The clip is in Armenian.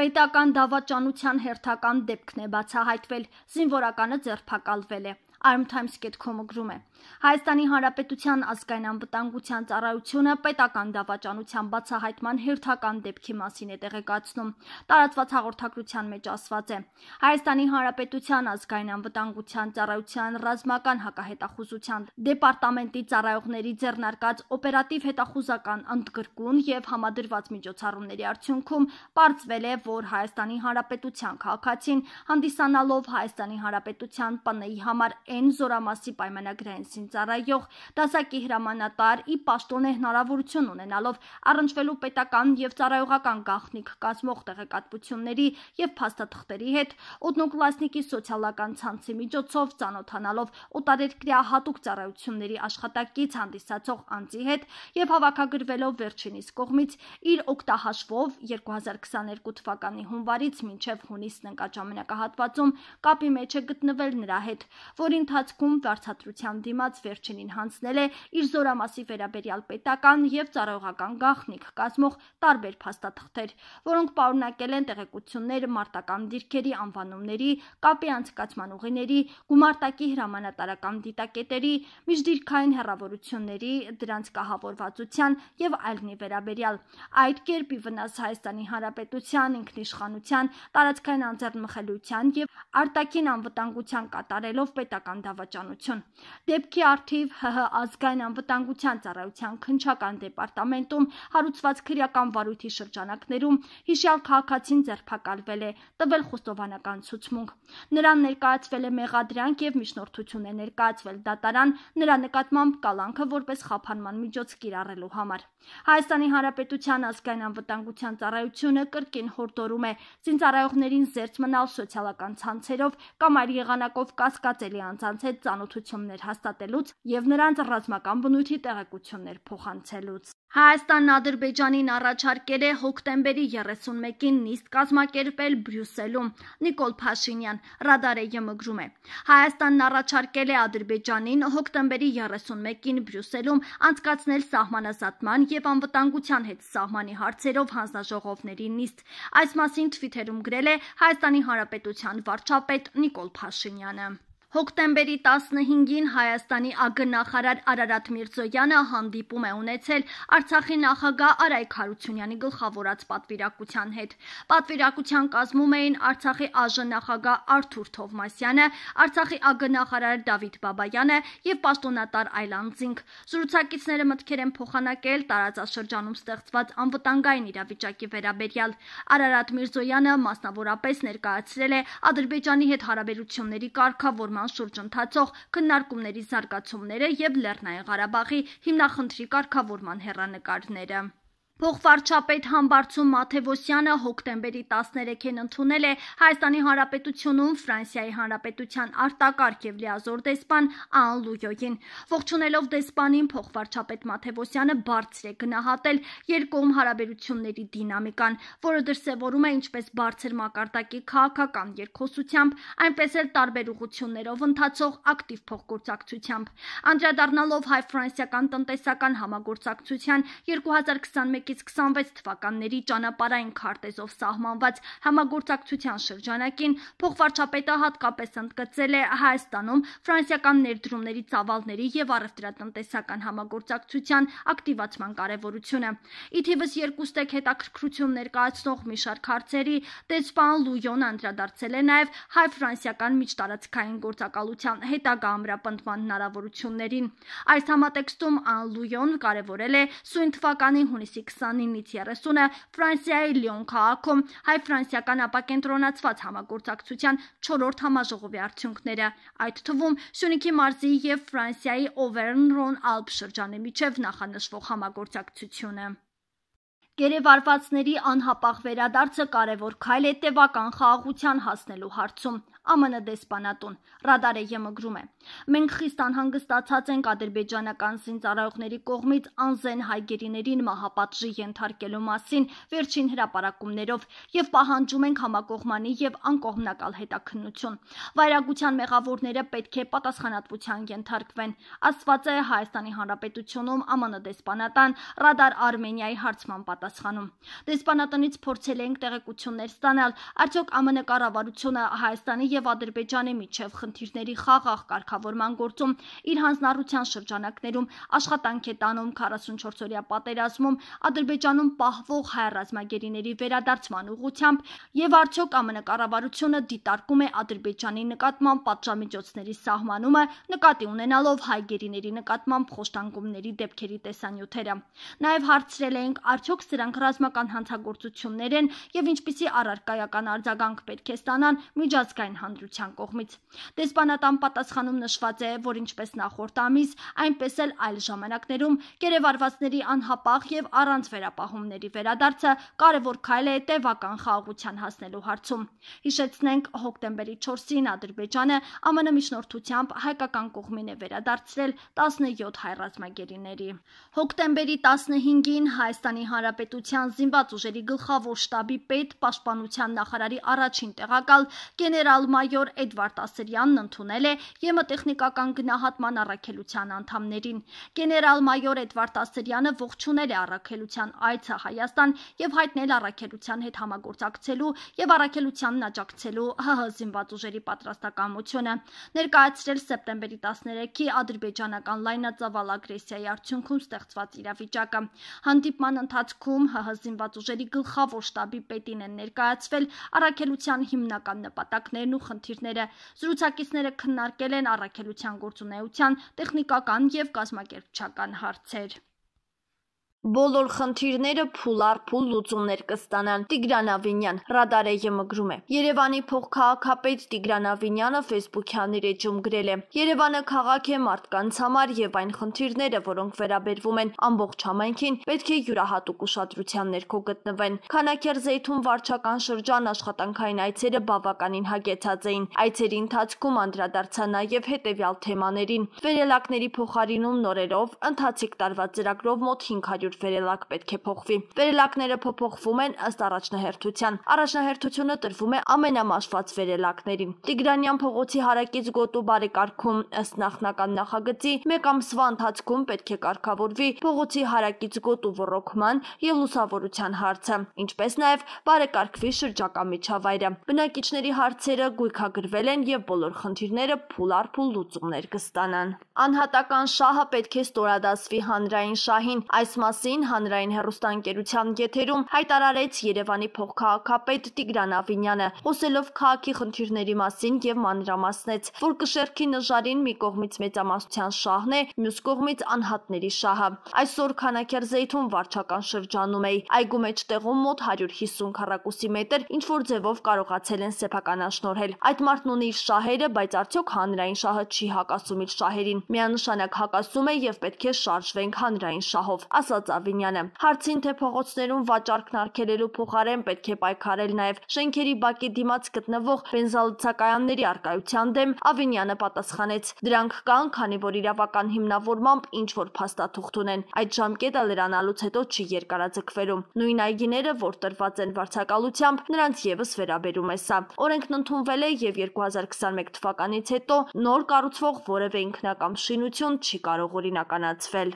Պետական դավաճանության հերթական դեպքն է բացահայտվել, զինվորականը ձերբակալվել է armtimes.com-ը գրում է. Հայաստանի Հանրապետության ազգային անվտանգության ծառայությունը պետական դավաճանության բացահայտման հերթական դեպքի մասին է տեղեկացնում։ Տարածված հաղորդագրության մեջ ասված է. Հայաստանի Հանրապետության ազգային անվտանգության ծառայության ռազմական հակահետախուզության դեպարտամենտի ծառայողների ձեռնարկած օպերատիվ հետախուզական ընդգրկուն եւ համադրված միջոցառումների արդյունքում պարզվել է, որ Հայաստանի Հանրապետության քաղաքացին հանդիսանալով Հայաստանի Հանրապետության ՊՆ-ի համար N զորամասի պայմանագրային սինծառայող դասակի հրամանատար ի պաշտոն է հնարավորություն ունենալով առնչվելու պետական եւ ծառայողական գաղտնիք կազմող տեղեկատվությունների եւ փաստաթղթերի հետ օտնոկլասնիկի սոցիալական ցանցի միջոցով ծանոթանալով օտարերկրյա հատուկ ծառայությունների աշխատակից հանդիսացող անձի հետ եւ հավաքագրվելով վերջինիս կողմից իր օկտահաշվով 2022 թվականի հունվարից մինչև հունիս նկաճ ժամանակահատվածում կապի մեջ է գտնվել նրա հետ, որին ընթացքում վարչատրության դիմաց վերջինին հանձնել է իր զորամասի վերաբերյալ պետական եւ ծառայողական գաղտնիք կազմող տարբեր փաստաթղթեր, որոնք պարունակել են տեղեկություններ մարտական դիրքերի անվանումների, կապի անցկացման ուղիների, գումարտակի հրամանատարական դիտակետերի, միջդիրքային հեռավորությունների, դրանց կահավորվածության եւ այլնի վերաբերյալ։ Այդ կերպի վնաս Հայաստանի Հանրապետության ինքնիշխանության, տարածքային անձեռնմխելիության եւ արտաքին անվտանգության կատարելով պետական քրեական դավաճանություն։ Դեպքի արդիվ ՀՀ ազգային անվտանգության ծառայության քնչական դեպարտամենտում հարուցված քրեական վարույթի շրջանակներում հիշյալ քաղաքացին ձերբակալվել է, տվել խոստովանական ցուցմունք։ Նրան ներկայացվել է մեղադրանք եւ միջնորդություն է ներկայացվել դատարան նրա նկատմամբ կալանքը որպես խափանման միջոց կիրառելու համար։ Հայաստանի Հանրապետության ազգային անվտանգության ծառայությունը կրկին հորդորում է զինծառայողներին զերծ մնալ սոցիալական ցանցերով կամ այլ եղանակով կասկածելի անձանց հետ ծանոթություններ հաստատելուց եւ նրանց ռազմական բնույթի տեղեկություններ փոխանցելուց։ Հայաստանն Ադրբեջանին առաջարկել է հոկտեմբերի 31-ին նիստ կազմակերպել Բրյուսելում։ Նիկոլ Փաշինյան ռադարեյը մգրում է։ Հայաստանն առաջարկել է Ադրբեջանին հոկտեմբերի 31-ին Բրյուսելում անցկացնել սահմանազատման եւ անվտանգության հետ սահմանի հարցերով հանձնաժողովների նիստ։ Այս մասին Twitter-ում գրել է Հայաստանի Հանրապետության վարչապետ Նիկոլ Փաշինյանը։ Հոկտեմբերի 15-ին Հայաստանի ագնախարար Արարատ Միրզոյանը հանդիպում է ունեցել Արցախի նախագահ Արայք Հարությունյանի գլխավորած պատվիրակության հետ։ Պատվիրակության կազմում էին Արցախի ԱԺ նախագահ Արթուր Թովմասյանը, Արցախի ագնախարար Դավիթ Բաբայանը եւ պաշտոնատար այլ անձինք։ Զրուցակիցները մտքեր են փոխանակել տարածաշրջանում ստեղծված անվտանգային իրավիճակի վերաբերյալ։ Արարատ Միրզոյանը մասնավորապես ներկայացրել է Ադրբեջանի հետ հարաբերությունների կարգավորման թեման շուրջ ընթացող քննարկումների զարգացումները եւ Լեռնային Ղարաբաղի հիմնախնդրի կարգավորման հերանեկարները։ Փոխվարչապետ Համբարձում Մաթևոսյանը հոկտեմբերի 13-ին ընդունել է Հայաստանի Հանրապետությունում Ֆրանսիայի Հանրապետության արտակարգ եւ լիազոր դեսպան Ան Լույոյին։ Ողջունելով դեսպանին փոխվարչապետ Մաթևոսյանը բարձր է գնահատել երկկողմ հարաբերությունների դինամիկան, որը դրսևորում է ինչպես բարձր մակարդակի քաղաքական երկխոսությամբ, այնպես էլ տարբեր ուղություններով ընթացող ակտիվ փոխգործակցությամբ։ Անդրադառնալով հայ-ֆրանսիական տնտեսական համագործակցության 2021 21-ից 26 թվականների ճանապարհային քարտեզով սահմանված համագործակցության շրջանակին փոխվարչապետը հատկապես ընդգծել է Հայաստանում ֆրանսիական ներդրումների ծավալների եւ առևտրատնտեսական համագործակցության ակտիվացման կարեւորությունը։ Իթիվս երկու ստեք հետաքրքրություն ներկայացնող մի շարք հարցերի տեսփան Լույոն անդրադարձել է նաեւ հայ-ֆրանսիական միջտարածքային գործակալության հետագա ամրապնդման հնարավորություններին։ Այս համատեքստում Ան Լույոն կարևորել է սույն թվականի հունիսի 29-ից 30-ը Ֆրանսիայի Լիոն քաղաքում հայ-ֆրանսիական ապակենտրոնացված համագործակցության 4-րդ համաժողովի արդյունքները, այդ թվում Սյունիքի մարզի եւ Ֆրանսիայի Օվերն-Ռոն-Ալպ շրջանի միջև նախանշվող համագործակցությունը։ Գերեվարվածների անհապաղ վերադարձը կարևոր քայլ է տևական խաղաղության հասնելու հարցում։ ԱՄՆ դեսպանատուն։ Ռադարեյը մգրում է։ Մենք խիստ անհանգստացած ենք ադրբեջանական զինծառայողների կողմից անզեն հայգերիներին մահապատժի ենթարկելու մասին վերջին հրապարակումներով եւ պահանջում ենք համակողմանի եւ անկողմնակալ հետաքննություն։ Վայրագության մեղավորները պետք է պատասխանատվության ենթարկվեն։ Ասված է Հայաստանի Հանրապետությունում ԱՄՆ դեսպանատան Ռադար Արմենիայի հարցման պատասխանում։ Դեսպանատնից փորձել ենք տեղեկություններ ստանալ, արդյոք ԱՄՆ կառավարությունը Հայաստանի եւ Ադրբեջանի միջև խնդիրների խաղաղ կարգավորման գործում իր հանձնառության շրջանակներում աշխատանք է տանում 44-օրյա պատերազմում Ադրբեջանում պահվող հայ ռազմագերիների վերադարձման ուղղությամբ եւ արդյոք ԱՄՆ կառավարությունը դիտարկում է Ադրբեջանի նկատմամբ պատժամիջոցների սահմանումը նկատի ունենալով հայ գերիների նկատմամբ խոշտանգումների դեպքերի տեսանյութերը։ Նաեւ հարցրել էինք արդյոք սրանք ռազմական հանցագործություններ են եւ ինչպիսի առարկայական արձագանք պետք է ստանան միջազգային հանրության կողմից։ Դեսպանատան պատասխանում նշված է, որ ինչպես նախորդ ամիս, այնպես էլ այլ ժամանակներում կերևարվածների անհապաղ եւ առանց վերապահումների վերադարձը կարևոր քայլ է տևական խաղաղության հասնելու հարցում։ Հիշեցնենք հոկտեմբերի 4-ին Ադրբեջանը ԱՄՆ միջնորդությամբ հայկական կողմին է վերադարձրել 17 հայ ռազմագերիների։ Հոկտեմբերի 15-ին Հայաստանի Հանրապետության զինված ուժերի գլխավոր շտաբի պետ պաշտպանության նախարարի առաջին տեղակալ գեներալ մայոր Էդվարդ Ասերյանն ընդունել է ԵՄ-տեխնիկական գնահատման առաքելության անդամներին։ Գեներալ մայոր Էդվարդ Ասերյանը ողջունել է առաքելության այցը Հայաստան եւ հայտնել առաքելության հետ համագործակցելու եւ առաքելությանն աջակցելու ՀՀ զինված ուժերի պատրաստակամությունը։ Ներկայացրել սեպտեմբերի 13-ի ադրբեջանական լայնածավալ ագրեսիայի արդյունքում ստեղծված իրավիճակը։ Հանդիպման ընթացքում ՀՀ զինված ուժերի գլխավոր շտաբի պետին են ներկայացվել առաքելության հիմնական նպատակներն ու խնդիրները։ Զրուցակիցները քննարկել են առաքելության գործունեության, տեխնիկական եւ կազմակերպչական հարցեր։ Բոլոր խնդիրները փուլ առ փուլ լուծումներ կստանան։ Տիգրան Ավինյան ռադարեյը մգրում է։ Երևանի փոխքաղաքապետ Տիգրան Ավինյանը Facebook-յան իր էջում գրել է. Երևանը քաղաք է մարդկանց համար եւ այն խնդիրները, որոնք վերաբերվում են ամբողջ համայնքին, պետք է յուրահատուկ ուշադրության ներքո գտնվեն։ Քանաքեր Զեյթուն վարչական շրջան աշխատանքային այցերը բավականին հագեցած էին։ Այցերի ընթացքում անդրադարձա նաեւ հետեւյալ թեմաներին՝ վերելակների փոխարինում նորերով, ընթացիկ տարվա ծրագրով մոտ 500 ջուր վերելակ պետք է փոխվի։ Վերելակները փոփոխվում են ըստ առաջնահերթության։ Առաջնահերթությունը տրվում է ամենամաշված վերելակներին։ Տիգրանյան փողոցի հարակից գոտու բարեկարգում ըստ նախնական նախագծի մեկ ամսվա ընթացքում պետք է կարգավորվի փողոցի հարակից գոտու ռոկման եւ լուսավորության հարցը, ինչպես նաեւ բարեկարգվի շրջակա միջավայրը։ Բնակիչների հարցերը գույքագրվել են եւ բոլոր խնդիրները փուլ առ փուլ լուծումներ կստանան։ Անհատական շահը պետք է ստորադասվի հանրային շահին։ Այս մաս մասին հանրային հերոստանգերության եթերում հայտարարեց Երևանի փոխքաղաքապետ Տիգրան Ավինյանը, խոսելով քաղաքի խնդիրների մասին եւ մանրամասնեց, որ կշերքի նժարին մի կողմից մեծամասնության շահն է, մյուս կողմից անհատների շահը։ Այսօր Քանաքերզեյթում վարչական շրջանում էի։ Այգու մեջ տեղում մոտ 150 քառակուսի մետր ինչ որ ձևով կարողացել են սեփականաշնորհել։ Այդ մարդն ունի իր շահերը, բայց արդյոք հանրային շահը չի հակասում իր շահերին։ Միանշանակ հակասում է եւ պետք է շարժվենք հանրային շահով, ասաց Ավինյանը։ Հարցին, թե փողոցներում վաճառքն արգելելու փոխարեն պետք է պայքարել նաև շենքերի բակի դիմաց գտնվող բենզալցակայանների արկայության դեմ, Ավինյանը պատասխանեց. դրանք կան, քանի որ իրավական հիմնավորմամբ ինչ որ փաստաթուղթ ունեն։ Այդ ժամկետը լրանալուց հետո չի երկարաձգվերում։ Նույն այգիները, որ տրված են վարձակալությամբ, նրանց եւս վերաբերում է սա։ Օրենքն ընդունվել է եւ 2021 թվականից հետո նոր կառուցվող որևէ ինքնակամ շինություն չի կարող օրինականացվել։